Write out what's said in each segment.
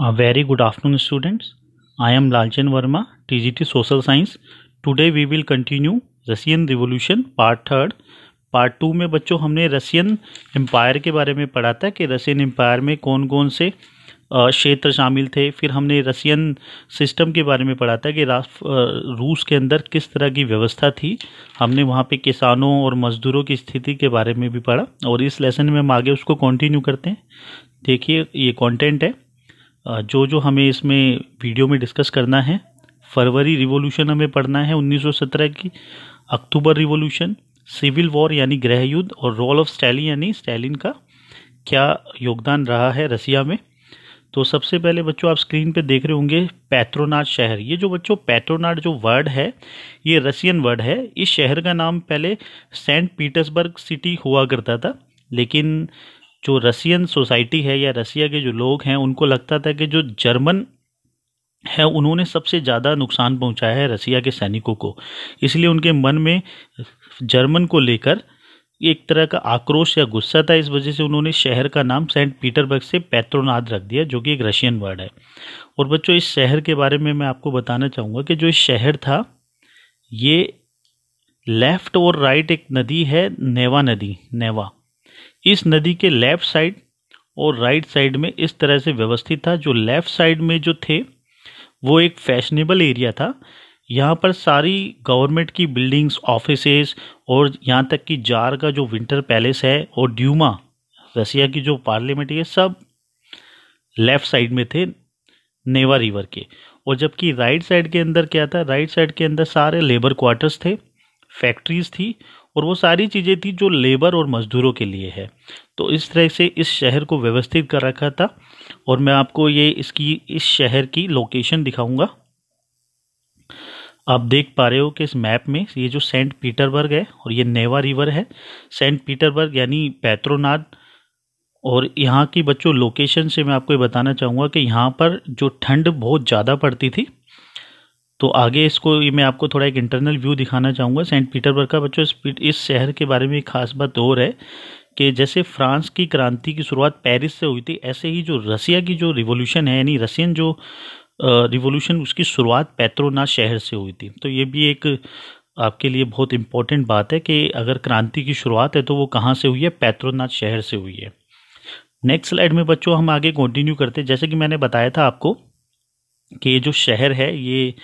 A very good afternoon students. I am Lalchan Verma, TGT Social Science. Today we will continue Russian Revolution Part Third. Part two में बच्चों हमने Russian empire के बारे में पढ़ा था कि रसियन एम्पायर में कौन कौन से क्षेत्र शामिल थे फिर हमने रसियन सिस्टम के बारे में पढ़ा था कि रूस के अंदर किस तरह की व्यवस्था थी हमने वहाँ पे किसानों और मजदूरों की स्थिति के बारे में भी पढ़ा और इस लेसन में हम आगे उसको कंटिन्यू करते हैं देखिए ये कंटेंट है जो जो हमें इसमें वीडियो में डिस्कस करना है फरवरी रिवॉल्यूशन हमें पढ़ना है 1917 की अक्टूबर रिवॉल्यूशन सिविल वॉर यानी गृह युद्ध और रोल ऑफ स्टैलिन यानी स्टैलिन का क्या योगदान रहा है रसिया में तो सबसे पहले बच्चों आप स्क्रीन पे देख रहे होंगे पैट्रोनाट शहर ये जो बच्चों पैट्रोनाट जो वर्ड है ये रसियन वर्ड है इस शहर का नाम पहले सेंट पीटर्सबर्ग सिटी हुआ करता था लेकिन जो रसियन सोसाइटी है या रसिया के जो लोग हैं उनको लगता था कि जो जर्मन है उन्होंने सबसे ज़्यादा नुकसान पहुंचाया है रसिया के सैनिकों को इसलिए उनके मन में जर्मन को लेकर एक तरह का आक्रोश या गुस्सा था इस वजह से उन्होंने शहर का नाम सेंट पीटरबर्ग से पैत्रोनाद रख दिया जो कि एक रशियन वर्ड है और बच्चों इस शहर के बारे में मैं आपको बताना चाहूँगा कि जो इस शहर था ये लेफ़्ट और राइट एक नदी है नेवा नदी नेवा इस नदी के लेफ्ट साइड और राइट साइड में इस तरह से व्यवस्थित था जो लेफ्ट साइड में जो थे वो एक फैशनेबल एरिया था यहाँ पर सारी गवर्नमेंट की बिल्डिंग्स ऑफिसेस और यहाँ तक कि जार का जो विंटर पैलेस है और ड्यूमा रसिया की जो पार्लियामेंट है सब लेफ़्ट साइड में थे नेवा रिवर के और जबकि राइट साइड के अंदर क्या था राइट साइड के अंदर सारे लेबर क्वार्टर्स थे फैक्ट्रीज थी और वो सारी चीज़ें थी जो लेबर और मज़दूरों के लिए है तो इस तरह से इस शहर को व्यवस्थित कर रखा था और मैं आपको ये इसकी इस शहर की लोकेशन दिखाऊंगा आप देख पा रहे हो कि इस मैप में ये जो सेंट पीटरबर्ग है और ये नेवा रिवर है सेंट पीटरबर्ग यानी पैत्रोनाद और यहाँ की बच्चों लोकेशन से मैं आपको ये बताना चाहूँगा कि यहाँ पर जो ठंड बहुत ज़्यादा पड़ती थी तो आगे इसको मैं आपको थोड़ा एक इंटरनल व्यू दिखाना चाहूँगा सेंट पीटरबर्ग का बच्चों इस शहर के बारे में एक खास बात और है कि जैसे फ्रांस की क्रांति की शुरुआत पेरिस से हुई थी ऐसे ही जो रसिया की जो रिवोल्यूशन है यानी रसियन जो रिवोल्यूशन उसकी शुरुआत पैत्रोना शहर से हुई थी तो ये भी एक आपके लिए बहुत इम्पोर्टेंट बात है कि अगर क्रांति की शुरुआत है तो वो कहाँ से हुई है पैत्रोना शहर से हुई है नेक्स्ट स्लाइड में बच्चों हम आगे कंटिन्यू करते जैसे कि मैंने बताया था आपको कि ये जो शहर है ये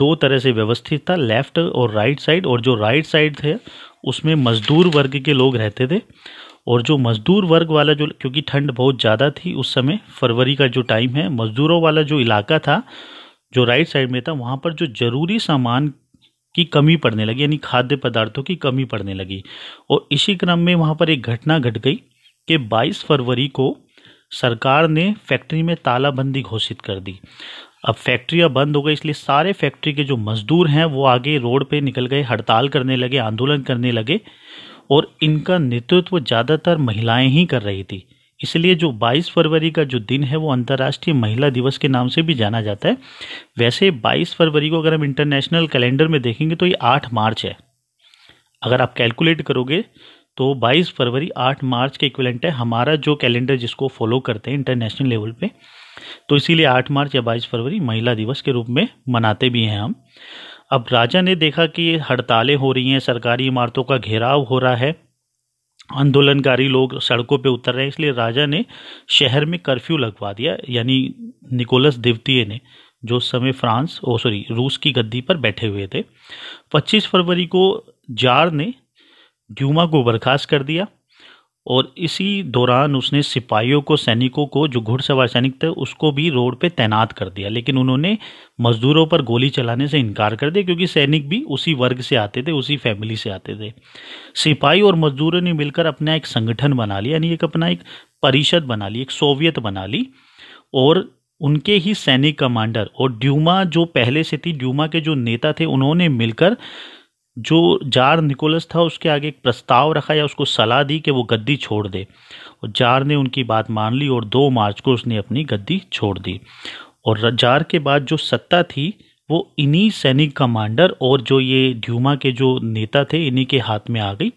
दो तरह से व्यवस्थित था लेफ्ट और राइट साइड और जो राइट साइड थे उसमें मजदूर वर्ग के लोग रहते थे और जो मजदूर वर्ग वाला जो क्योंकि ठंड बहुत ज़्यादा थी उस समय फरवरी का जो टाइम है मजदूरों वाला जो इलाका था जो राइट साइड में था वहाँ पर जो ज़रूरी सामान की कमी पड़ने लगी यानी खाद्य पदार्थों की कमी पड़ने लगी और इसी क्रम में वहाँ पर एक घटना घट गई कि 22 फरवरी को सरकार ने फैक्ट्री में तालाबंदी घोषित कर दी अब फैक्ट्रियां बंद हो गई इसलिए सारे फैक्ट्री के जो मजदूर हैं वो आगे रोड पे निकल गए हड़ताल करने लगे आंदोलन करने लगे और इनका नेतृत्व ज़्यादातर महिलाएं ही कर रही थी इसलिए जो 22 फरवरी का जो दिन है वो अंतर्राष्ट्रीय महिला दिवस के नाम से भी जाना जाता है वैसे 22 फरवरी को अगर हम इंटरनेशनल कैलेंडर में देखेंगे तो ये 8 मार्च है अगर आप कैलकुलेट करोगे तो 22 फरवरी 8 मार्च के इक्वलेंट है हमारा जो कैलेंडर जिसको फॉलो करते हैं इंटरनेशनल लेवल पे तो इसीलिए 8 मार्च या 22 फरवरी महिला दिवस के रूप में मनाते भी हैं हम अब राजा ने देखा कि हड़तालें हो रही हैं सरकारी इमारतों का घेराव हो रहा है आंदोलनकारी लोग सड़कों पर उतर रहे हैं इसलिए राजा ने शहर में कर्फ्यू लगवा दिया यानी निकोलस द्वितीय ने जो उस समय फ्रांस ओ सॉरी रूस की गद्दी पर बैठे हुए थे 25 फरवरी को जार ने ड्यूमा को बर्खास्त कर दिया और इसी दौरान उसने सिपाहियों को सैनिकों को जो घुड़सवार सैनिक थे उसको भी रोड पे तैनात कर दिया लेकिन उन्होंने मजदूरों पर गोली चलाने से इनकार कर दिया क्योंकि सैनिक भी उसी वर्ग से आते थे उसी फैमिली से आते थे सिपाही और मजदूरों ने मिलकर अपना एक संगठन बना लिया यानी एक अपना एक परिषद बना ली एक सोवियत बना ली और उनके ही सैनिक कमांडर और ड्यूमा जो पहले से थी ड्यूमा के जो नेता थे उन्होंने मिलकर जो जार निकोलस था उसके आगे एक प्रस्ताव रखा या उसको सलाह दी कि वो गद्दी छोड़ दे और जार ने उनकी बात मान ली और दो मार्च को उसने अपनी गद्दी छोड़ दी और जार के बाद जो सत्ता थी वो इन्हीं सैनिक कमांडर और जो ये ड्यूमा के जो नेता थे इन्हीं के हाथ में आ गई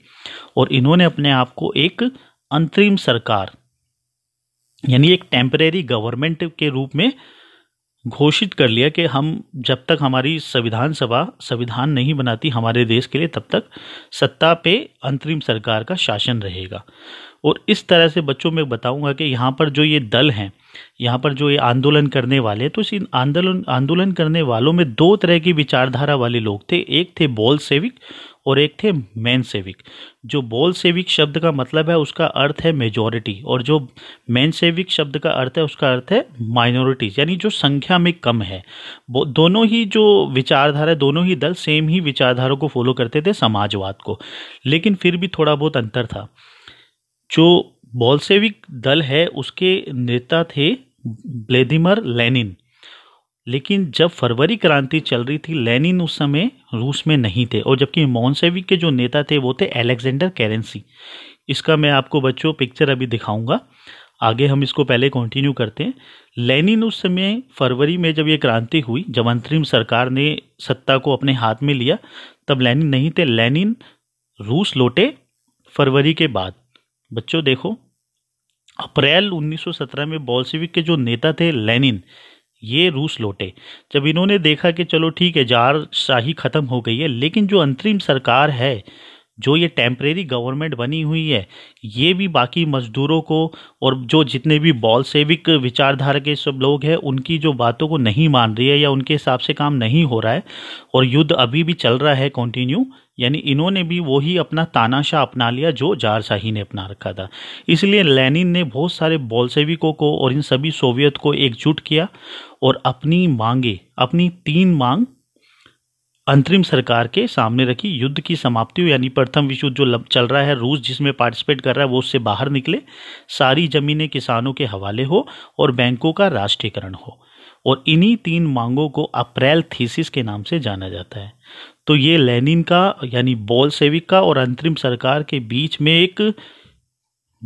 और इन्होंने अपने आप को एक अंतरिम सरकार यानी एक टेम्परेरी गवर्नमेंट के रूप में घोषित कर लिया कि हम जब तक हमारी संविधान सभा संविधान नहीं बनाती हमारे देश के लिए तब तक सत्ता पे अंतरिम सरकार का शासन रहेगा और इस तरह से बच्चों में बताऊंगा कि यहाँ पर जो ये दल हैं यहाँ पर जो ये आंदोलन करने वाले तो इस आंदोलन आंदोलन करने वालों में दो तरह की विचारधारा वाले लोग थे एक थे बॉल सेविक और एक थे मैन सेविक जो बोल सेविक शब्द का मतलब है उसका अर्थ है मेजोरिटी और जो मैन सेविक शब्द का अर्थ है उसका अर्थ है माइनॉरिटीज यानी जो संख्या में कम है दोनों ही जो विचारधारा दोनों ही दल सेम ही विचारधारा को फॉलो करते थे समाजवाद को लेकिन फिर भी थोड़ा बहुत अंतर था जो सेविक दल है उसके नेता थे ब्लेदिमर लेनिन लेकिन जब फरवरी क्रांति चल रही थी लेनिन उस समय रूस में नहीं थे और जबकि मोनसेविक के जो नेता थे वो थे एलेक्जेंडर कैरेंसी इसका मैं आपको बच्चों पिक्चर अभी दिखाऊंगा आगे हम इसको पहले कंटिन्यू करते हैं लेनिन उस समय फरवरी में जब ये क्रांति हुई जब अंतरिम सरकार ने सत्ता को अपने हाथ में लिया तब लेनिन नहीं थे लेनिन रूस लौटे फरवरी के बाद बच्चों देखो अप्रैल 1917 में बॉल्सिविक के जो नेता थे लेनिन ये रूस लौटे जब इन्होंने देखा कि चलो ठीक है जार शाही ख़त्म हो गई है लेकिन जो अंतरिम सरकार है जो ये टेम्परेरी गवर्नमेंट बनी हुई है ये भी बाकी मजदूरों को और जो जितने भी बॉल सेविक विचारधारा के सब लोग हैं उनकी जो बातों को नहीं मान रही है या उनके हिसाब से काम नहीं हो रहा है और युद्ध अभी भी चल रहा है कंटिन्यू यानी इन्होंने भी वही अपना तानाशाह अपना लिया जो जारशाही ने अपना रखा था इसलिए लेनिन ने बहुत सारे बॉल्सेविकों को और इन सभी सोवियत को एकजुट किया और अपनी मांगे अपनी तीन मांग अंतरिम सरकार के सामने रखी युद्ध की समाप्ति हो यानी प्रथम विश्व युद्ध जो चल रहा है रूस जिसमें पार्टिसिपेट कर रहा है वो उससे बाहर निकले सारी जमीनें किसानों के हवाले हो और बैंकों का राष्ट्रीयकरण हो और इन्हीं तीन मांगों को अप्रैल थीसिस के नाम से जाना जाता है तो ये लेनिन का यानी बॉल सेविक का और अंतरिम सरकार के बीच में एक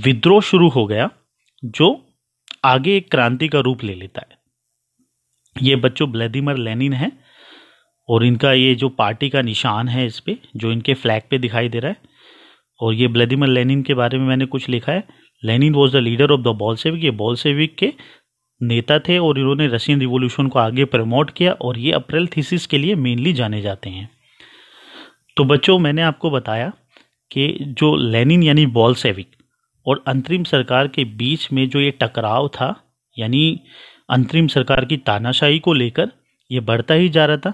विद्रोह शुरू हो गया जो आगे एक क्रांति का रूप ले लेता है ये बच्चों ब्लैदिमर लेनिन है और इनका ये जो पार्टी का निशान है इस पर जो इनके फ्लैग पे दिखाई दे रहा है और ये ब्लैदिमर लेनिन के बारे में मैंने कुछ लिखा है Lenin was the leader of the Bolshevik ये बॉल्सेविक के नेता थे और इन्होंने रशियन रिवोल्यूशन को आगे प्रमोट किया और ये अप्रैल थीसिस के लिए मेनली जाने जाते हैं तो बच्चों मैंने आपको बताया कि जो लेनिन यानी बॉल्सेविक और अंतरिम सरकार के बीच में जो ये टकराव था यानी अंतरिम सरकार की तानाशाही को लेकर ये बढ़ता ही जा रहा था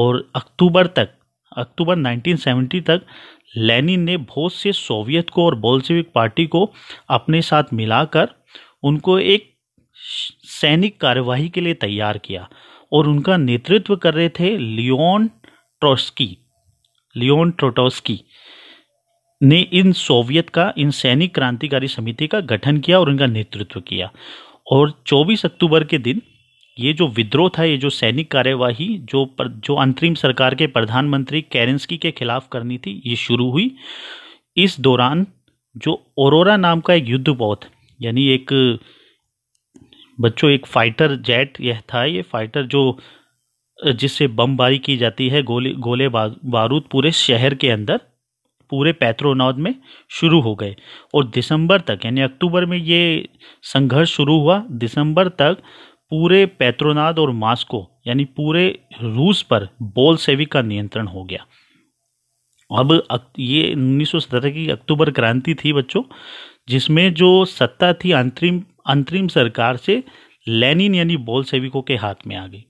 और अक्टूबर तक अक्टूबर 1970 तक लेनिन ने बहुत से सोवियत को और बोल्शेविक पार्टी को अपने साथ मिलाकर उनको एक सैनिक कार्यवाही के लिए तैयार किया और उनका नेतृत्व कर रहे थे लियोन ट्रोस्की लियोन ट्रोटोस्की ने इन सोवियत का इन सैनिक क्रांतिकारी समिति का गठन किया और उनका नेतृत्व किया और 24 अक्टूबर के दिन ये जो विद्रोह था ये जो सैनिक कार्यवाही जो पर, जो अंतरिम सरकार के प्रधानमंत्री कैरेंसकी के खिलाफ करनी थी ये शुरू हुई इस दौरान जो ओरोरा नाम का एक युद्ध पौध यानी एक बच्चों एक फाइटर जेट यह था ये फाइटर जो जिससे बमबारी की जाती है गोले गोले बारूद पूरे शहर के अंदर पूरे पैथ्रोनौद में शुरू हो गए और दिसंबर तक यानी अक्टूबर में ये संघर्ष शुरू हुआ दिसंबर तक पूरे पैथ्रोनाद और मास्को यानी पूरे रूस पर सेविक का नियंत्रण हो गया अब ये उन्नीस की अक्टूबर क्रांति थी बच्चों जिसमें जो सत्ता थी अंतरिम अंतरिम सरकार से लेनिन यानी सेविकों के हाथ में आ गई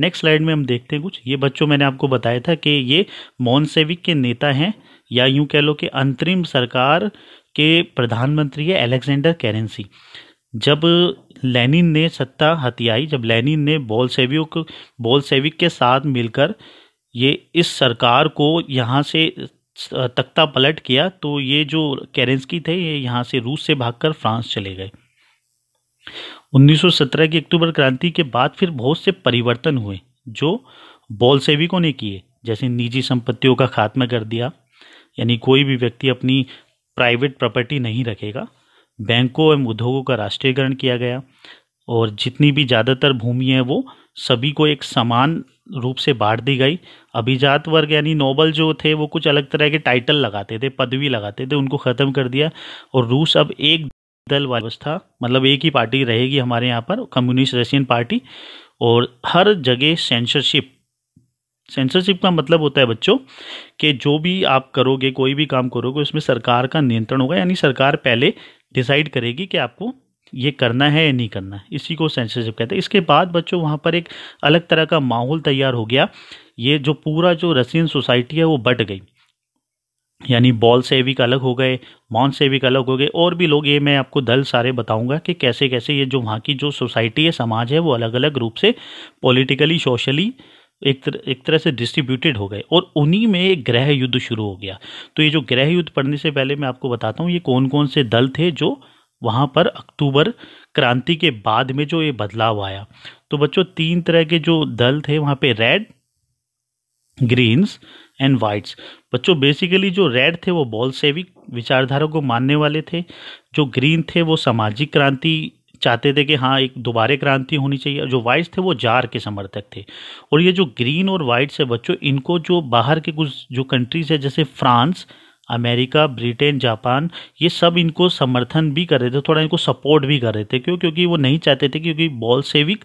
नेक्स्ट स्लाइड में हम देखते हैं कुछ ये बच्चों मैंने आपको बताया था कि ये मॉनसेविक के नेता हैं या यूं कह लो कि अंतरिम सरकार के प्रधानमंत्री है अलेक्जेंडर कैरेंसी जब लेनिन ने सत्ता हथियाई जब लेनिन ने सेविक बोलसेविक सेविक के साथ मिलकर ये इस सरकार को यहाँ से तख्ता पलट किया तो ये जो कैरेंसकी थे ये यहाँ से रूस से भागकर फ्रांस चले गए 1917 की अक्टूबर क्रांति के बाद फिर बहुत से परिवर्तन हुए जो बॉल सेविकों ने किए जैसे निजी संपत्तियों का खात्मा कर दिया यानी कोई भी व्यक्ति अपनी प्राइवेट प्रॉपर्टी नहीं रखेगा बैंकों एवं उद्योगों का राष्ट्रीयकरण किया गया और जितनी भी ज़्यादातर भूमि है वो सभी को एक समान रूप से बांट दी गई अभिजात वर्ग यानी नोबल जो थे वो कुछ अलग तरह के टाइटल लगाते थे पदवी लगाते थे उनको ख़त्म कर दिया और रूस अब एक दल व्यवस्था मतलब एक ही पार्टी रहेगी हमारे यहाँ पर कम्युनिस्ट रशियन पार्टी और हर जगह सेंसरशिप सेंसरशिप का मतलब होता है बच्चों कि जो भी आप करोगे कोई भी काम करोगे उसमें सरकार का नियंत्रण होगा यानी सरकार पहले डिसाइड करेगी कि आपको ये करना है या नहीं करना है इसी को सेंसरशिप कहते हैं इसके बाद बच्चों वहाँ पर एक अलग तरह का माहौल तैयार हो गया ये जो पूरा जो रशियन सोसाइटी है वो बट गई यानी बॉल सेविक अलग हो गए मॉन सेविक अलग हो गए और भी लोग ये मैं आपको दल सारे बताऊंगा कि कैसे कैसे ये जो वहाँ की जो सोसाइटी है समाज है वो अलग अलग रूप से पॉलिटिकली सोशली एक तर, एक तरह से डिस्ट्रीब्यूटेड हो गए और उन्हीं में एक ग्रह युद्ध शुरू हो गया तो ये जो ग्रह युद्ध पढ़ने से पहले मैं आपको बताता हूँ ये कौन कौन से दल थे जो वहाँ पर अक्टूबर क्रांति के बाद में जो ये बदलाव आया तो बच्चों तीन तरह के जो दल थे वहाँ पे रेड ग्रीन्स एंड वाइट्स बच्चों बेसिकली जो रेड थे वो बॉल सेविक विचारधारा को मानने वाले थे जो ग्रीन थे वो सामाजिक क्रांति चाहते थे कि हाँ एक दोबारे क्रांति होनी चाहिए और जो वाइट्स थे वो जार के समर्थक थे और ये जो ग्रीन और वाइट्स है बच्चों इनको जो बाहर के कुछ जो कंट्रीज है जैसे फ्रांस अमेरिका ब्रिटेन जापान ये सब इनको समर्थन भी कर रहे थे थोड़ा इनको सपोर्ट भी कर रहे थे क्यों क्योंकि वो नहीं चाहते थे क्योंकि बॉल सेविक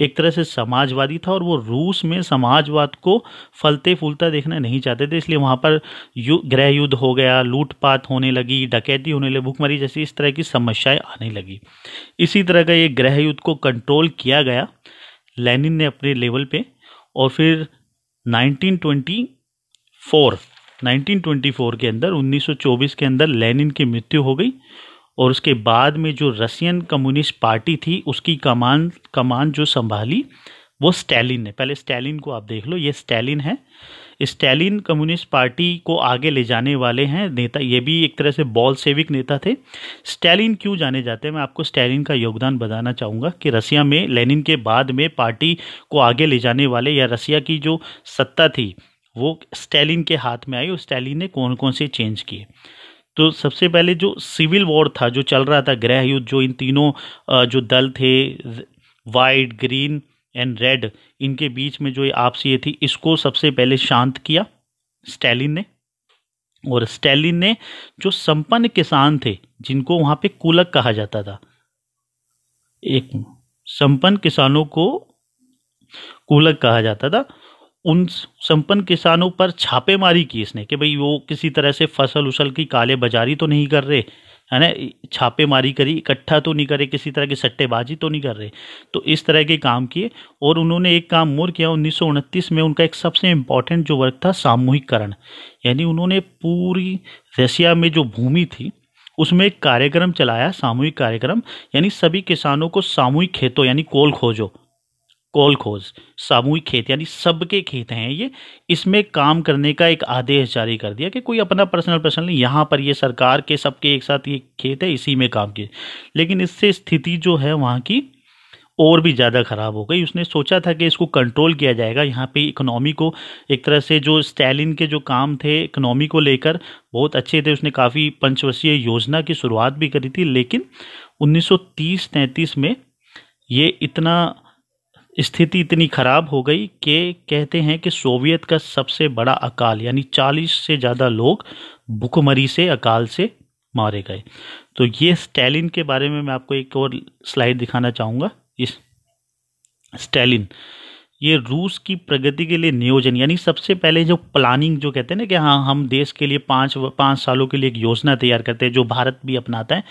एक तरह से समाजवादी था और वो रूस में समाजवाद को फलते फूलता देखना नहीं चाहते थे इसलिए वहाँ पर यु, गृह युद्ध हो गया लूटपाट होने लगी डकैती होने लगी भूखमरी जैसी इस तरह की समस्याएं आने लगी इसी तरह का ये गृह युद्ध को कंट्रोल किया गया लेनिन ने अपने लेवल पे और फिर 1924 1924 के अंदर 1924 के अंदर लेनिन की मृत्यु हो गई और उसके बाद में जो रसियन कम्युनिस्ट पार्टी थी उसकी कमान कमान जो संभाली वो स्टैलिन ने पहले स्टैलिन को आप देख लो ये स्टैलिन है स्टैलिन कम्युनिस्ट पार्टी को आगे ले जाने वाले हैं नेता ये भी एक तरह से बॉल सेविक नेता थे स्टैलिन क्यों जाने जाते हैं मैं आपको स्टैलिन का योगदान बताना चाहूँगा कि रसिया में लेनिन के बाद में पार्टी को आगे ले जाने वाले या रसिया की जो सत्ता थी वो स्टैलिन के हाथ में आई और स्टैलिन ने कौन कौन से चेंज किए तो सबसे पहले जो सिविल वॉर था जो चल रहा था ग्रह युद्ध जो इन तीनों जो दल थे वाइट ग्रीन एंड रेड इनके बीच में जो आपसी ये थी इसको सबसे पहले शांत किया स्टैलिन ने और स्टैलिन ने जो संपन्न किसान थे जिनको वहां पे कुलक कहा जाता था एक संपन्न किसानों को कुलक कहा जाता था उन संपन्न किसानों पर छापेमारी की इसने कि भाई वो किसी तरह से फसल उसल की काले बाजारी तो नहीं कर रहे है ना छापेमारी करी इकट्ठा तो नहीं करे किसी तरह की सट्टेबाजी तो नहीं कर रहे तो इस तरह के काम किए और उन्होंने एक काम मोर किया उन्नीस में उनका एक सबसे इम्पॉर्टेंट जो वर्क था सामूहिककरण यानी उन्होंने पूरी रशिया में जो भूमि थी उसमें एक कार्यक्रम चलाया सामूहिक कार्यक्रम यानी सभी किसानों को सामूहिक खेतों यानी कोल खोजो कोलखोज खोज सामूहिक खेत यानी सबके खेत हैं ये इसमें काम करने का एक आदेश जारी कर दिया कि कोई अपना पर्सनल पर्सनल नहीं यहाँ पर ये सरकार के सबके एक साथ ये खेत है इसी में काम किए लेकिन इससे स्थिति जो है वहाँ की और भी ज़्यादा ख़राब हो गई उसने सोचा था कि इसको कंट्रोल किया जाएगा यहाँ पे इकोनॉमी को एक तरह से जो स्टैलिन के जो काम थे इकोनॉमी को लेकर बहुत अच्छे थे उसने काफ़ी पंचवर्षीय योजना की शुरुआत भी करी थी लेकिन 1930-33 में ये इतना स्थिति इतनी खराब हो गई कि कहते हैं कि सोवियत का सबसे बड़ा अकाल यानी 40 से ज़्यादा लोग भुखमरी से अकाल से मारे गए तो ये स्टैलिन के बारे में मैं आपको एक और स्लाइड दिखाना चाहूँगा इस स्टैलिन ये रूस की प्रगति के लिए नियोजन यानी सबसे पहले जो प्लानिंग जो कहते हैं ना कि हाँ हम देश के लिए पाँच पाँच सालों के लिए एक योजना तैयार करते हैं जो भारत भी अपनाता है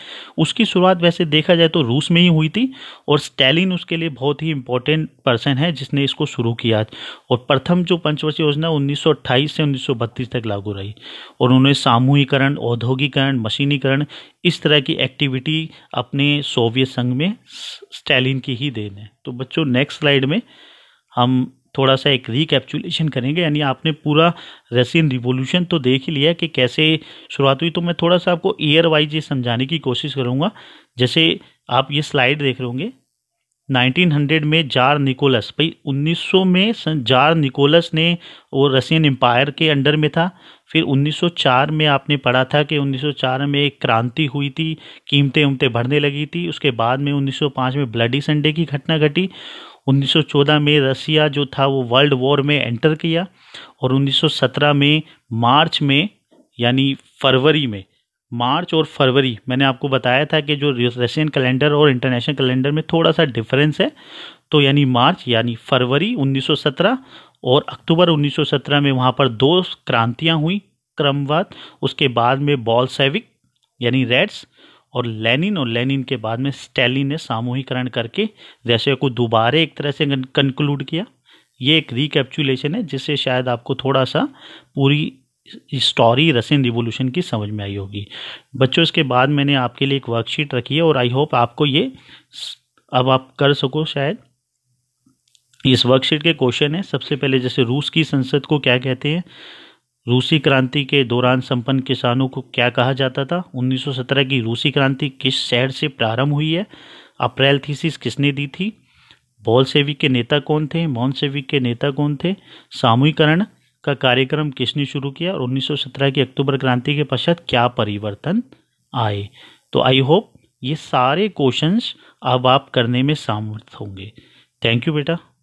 उसकी शुरुआत वैसे देखा जाए तो रूस में ही हुई थी और स्टैलिन उसके लिए बहुत ही इंपॉर्टेंट पर्सन है जिसने इसको शुरू किया और प्रथम जो पंचवर्षीय योजना उन्नीस से उन्नीस तक लागू रही और उन्होंने सामूहिकरण औद्योगिकरण मशीनीकरण इस तरह की एक्टिविटी अपने सोवियत संघ में स्टैलिन की ही देन है तो बच्चों नेक्स्ट स्लाइड में हम थोड़ा सा एक रिकैप्चुलेशन करेंगे यानी आपने पूरा रसियन रिवॉल्यूशन तो देख ही लिया कि कैसे शुरुआत हुई तो मैं थोड़ा सा आपको ईयर वाइज ये समझाने की कोशिश करूँगा जैसे आप ये स्लाइड देख रहे होंगे 1900 में जार निकोलस भाई 1900 में जार निकोलस ने वो रसियन एम्पायर के अंडर में था फिर 1904 में आपने पढ़ा था कि 1904 में एक क्रांति हुई थी कीमतें उमतें बढ़ने लगी थी उसके बाद में 1905 में ब्लडी संडे की घटना घटी 1914 में रसिया जो था वो वर्ल्ड वॉर में एंटर किया और 1917 में मार्च में यानी फरवरी में मार्च और फरवरी मैंने आपको बताया था कि जो रशियन कैलेंडर और इंटरनेशनल कैलेंडर में थोड़ा सा डिफरेंस है तो यानी मार्च यानी फरवरी 1917 और अक्टूबर 1917 में वहाँ पर दो क्रांतियाँ हुई क्रमवाद उसके बाद में बॉल सेविक यानी रेड्स और लेनिन और लेनिन के बाद में स्टैलिन ने सामूहिकरण करके रशिया को दोबारा एक तरह से कंक्लूड किया ये एक रिकैप्चुलेशन है जिससे शायद आपको थोड़ा सा पूरी स्टोरी रसियन रिवोल्यूशन की समझ में आई होगी बच्चों इसके बाद मैंने आपके लिए एक वर्कशीट रखी है और आई होप आपको ये अब आप कर सको शायद इस वर्कशीट के क्वेश्चन है सबसे पहले जैसे रूस की संसद को क्या कहते हैं रूसी क्रांति के दौरान संपन्न किसानों को क्या कहा जाता था 1917 की रूसी क्रांति किस शहर से प्रारंभ हुई है अप्रैल थीसिस किसने दी थी सेविक के नेता कौन थे सेविक के नेता कौन थे सामूहिकरण का कार्यक्रम किसने शुरू किया और 1917 की अक्टूबर क्रांति के पश्चात क्या परिवर्तन आए तो आई होप ये सारे क्वेश्चंस अब आप करने में सामर्थ होंगे थैंक यू बेटा